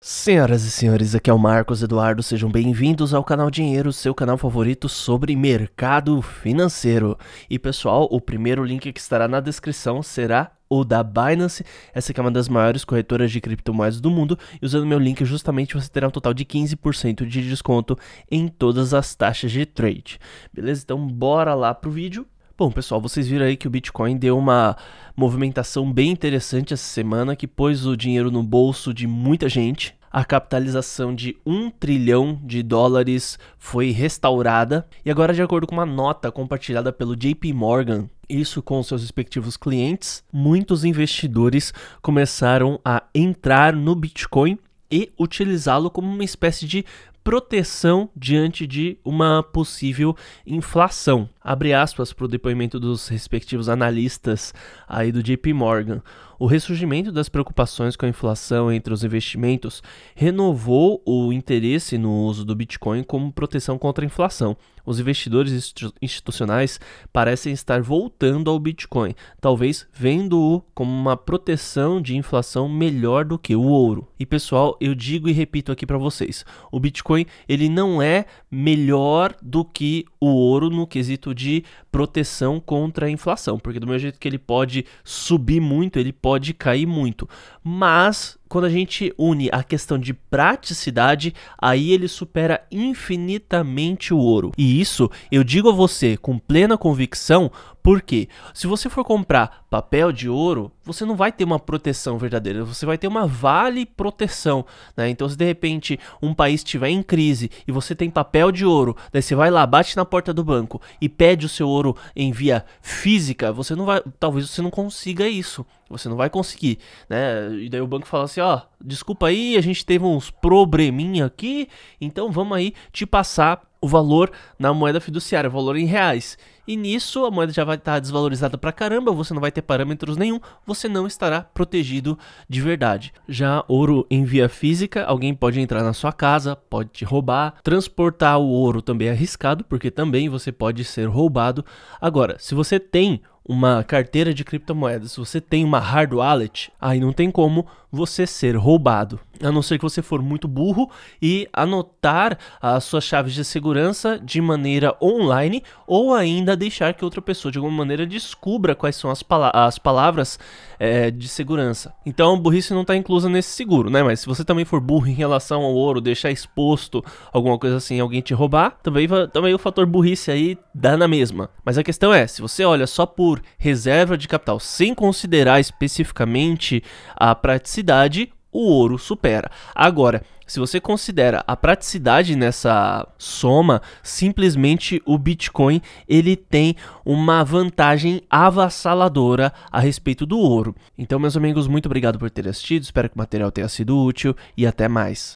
Senhoras e senhores, aqui é o Marcos Eduardo, sejam bem-vindos ao canal Dinheiro, seu canal favorito sobre mercado financeiro. E pessoal, o primeiro link que estará na descrição será o da Binance, essa que é uma das maiores corretoras de criptomoedas do mundo, e usando meu link justamente você terá um total de 15% de desconto em todas as taxas de trade. Beleza? Então bora lá pro vídeo Bom, pessoal, vocês viram aí que o Bitcoin deu uma movimentação bem interessante essa semana que pôs o dinheiro no bolso de muita gente. A capitalização de um trilhão de dólares foi restaurada e agora, de acordo com uma nota compartilhada pelo JP Morgan, isso com seus respectivos clientes, muitos investidores começaram a entrar no Bitcoin e utilizá-lo como uma espécie de proteção diante de uma possível inflação. Abre aspas para o depoimento dos respectivos analistas aí do JP Morgan o ressurgimento das preocupações com a inflação entre os investimentos renovou o interesse no uso do Bitcoin como proteção contra a inflação. Os investidores institucionais parecem estar voltando ao Bitcoin, talvez vendo-o como uma proteção de inflação melhor do que o ouro. E pessoal, eu digo e repito aqui para vocês, o Bitcoin ele não é melhor do que o ouro no quesito de proteção contra a inflação, porque do mesmo jeito que ele pode subir muito, ele pode pode cair muito. Mas quando a gente une a questão de praticidade, aí ele supera infinitamente o ouro. E isso eu digo a você com plena convicção, porque se você for comprar papel de ouro, você não vai ter uma proteção verdadeira, você vai ter uma vale proteção, né? Então se de repente um país estiver em crise e você tem papel de ouro, daí você vai lá, bate na porta do banco e pede o seu ouro em via física, você não vai, talvez você não consiga isso. Você não vai conseguir, né? E daí o banco fala assim: assim, ó, desculpa aí, a gente teve uns probleminha aqui, então vamos aí te passar o valor na moeda fiduciária, valor em reais. E nisso a moeda já vai estar tá desvalorizada pra caramba, você não vai ter parâmetros nenhum, você não estará protegido de verdade. Já ouro em via física, alguém pode entrar na sua casa, pode te roubar. Transportar o ouro também é arriscado, porque também você pode ser roubado. Agora, se você tem uma carteira de criptomoedas, você tem uma hard wallet, aí não tem como você ser roubado a não ser que você for muito burro e anotar as suas chaves de segurança de maneira online ou ainda deixar que outra pessoa de alguma maneira descubra quais são as, pala as palavras é, de segurança. Então, burrice não está inclusa nesse seguro, né? Mas se você também for burro em relação ao ouro, deixar exposto alguma coisa assim, alguém te roubar, também, também o fator burrice aí dá na mesma. Mas a questão é, se você olha só por reserva de capital sem considerar especificamente a praticidade, o ouro supera. Agora, se você considera a praticidade nessa soma, simplesmente o Bitcoin ele tem uma vantagem avassaladora a respeito do ouro. Então, meus amigos, muito obrigado por terem assistido, espero que o material tenha sido útil e até mais.